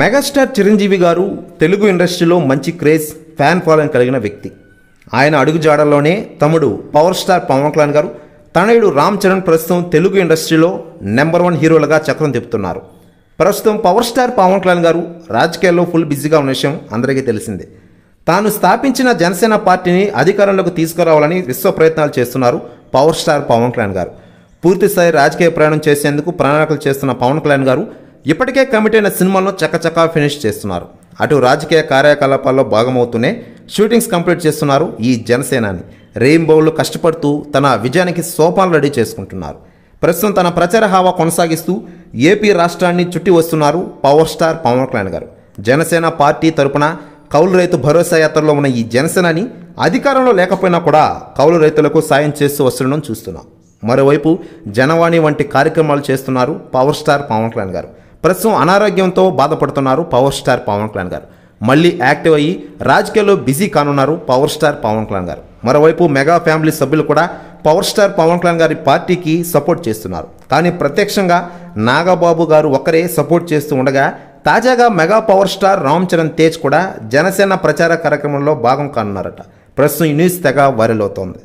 megastar Chiranjeevi గారు తెలుగు ఇండస్ట్రీలో మంచి క్రేజ్ ఫ్యాన్ ఫాలోయింగ్ కలిగిన వ్యక్తి ఆయన అడుగుజాడల్లోనే తమ్ముడు పవర్ స్టార్ పవన్ కళ్యాణ్ గారు తనయుడు రామ్ చరణ్ ప్రస్తుతం తెలుగు ఇండస్ట్రీలో నెంబర్ వన్ హీరోలుగా చక్రం తిప్పుతున్నారు ప్రస్తుతం పవర్ స్టార్ పవన్ కళ్యాణ్ గారు రాజకీయాల్లో ఫుల్ బిజీగా ఉన్న విషయం అందరికీ తెలిసిందే తాను స్థాపించిన జనసేన పార్టీని అధికారంలోకి తీసుకురావాలని విశ్వ ప్రయత్నాలు చేస్తున్నారు పవర్ స్టార్ పవన్ కళ్యాణ్ గారు పూర్తిస్థాయి రాజకీయ ప్రయాణం చేసేందుకు ప్రణాళికలు చేస్తున్న పవన్ కళ్యాణ్ గారు ఇప్పటికే కమిట్ అయిన సినిమాలను చక్కచక్కా ఫినిష్ చేస్తున్నారు అటు రాజకీయ కార్యకలాపాల్లో భాగమవుతూనే షూటింగ్స్ కంప్లీట్ చేస్తున్నారు ఈ జనసేనాని రెయిన్బోలు కష్టపడుతూ తన విజయానికి సోపాలు రెడీ చేసుకుంటున్నారు ప్రస్తుతం తన ప్రచార హావా కొనసాగిస్తూ ఏపీ రాష్ట్రాన్ని చుట్టి వస్తున్నారు పవర్ స్టార్ పవన్ కళ్యాణ్ గారు జనసేన పార్టీ తరపున కౌలు రైతు భరోసా యాత్రలో ఉన్న ఈ జనసేనని అధికారంలో లేకపోయినా కూడా కౌలు రైతులకు సాయం చేస్తూ వస్తుండడం చూస్తున్నాం మరోవైపు జనవాణి వంటి కార్యక్రమాలు చేస్తున్నారు పవర్ స్టార్ పవన్ కళ్యాణ్ గారు ప్రస్తుతం అనారోగ్యంతో బాధపడుతున్నారు పవర్ స్టార్ పవన్ కళ్యాణ్ గారు మళ్ళీ యాక్టివ్ అయ్యి రాజకీయాల్లో బిజీ కానున్నారు పవర్ స్టార్ పవన్ కళ్యాణ్ గారు మరోవైపు మెగా ఫ్యామిలీ సభ్యులు కూడా పవర్ స్టార్ పవన్ కళ్యాణ్ గారి పార్టీకి సపోర్ట్ చేస్తున్నారు కానీ ప్రత్యక్షంగా నాగబాబు గారు ఒకరే సపోర్ట్ చేస్తూ ఉండగా తాజాగా mega power star Ram Charan Tej కూడా జనసేన ప్రచార కార్యక్రమంలో భాగం కానున్నారట ప్రస్తుతం ఈ న్యూస్ తెగ వైరల్ అవుతోంది